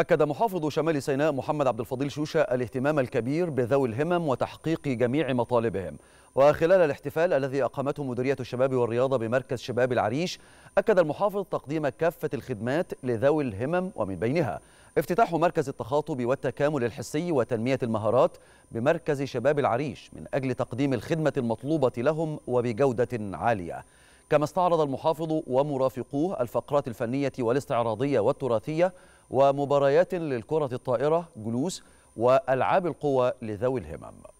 أكد محافظ شمال سيناء محمد عبد الفضيل شوشة الاهتمام الكبير بذوي الهمم وتحقيق جميع مطالبهم وخلال الاحتفال الذي أقامته مديرية الشباب والرياضة بمركز شباب العريش أكد المحافظ تقديم كافة الخدمات لذوي الهمم ومن بينها افتتاح مركز التخاطب والتكامل الحسي وتنمية المهارات بمركز شباب العريش من أجل تقديم الخدمة المطلوبة لهم وبجودة عالية كما استعرض المحافظ ومرافقوه الفقرات الفنية والاستعراضية والتراثية ومباريات للكرة الطائرة جلوس وألعاب القوى لذوي الهمم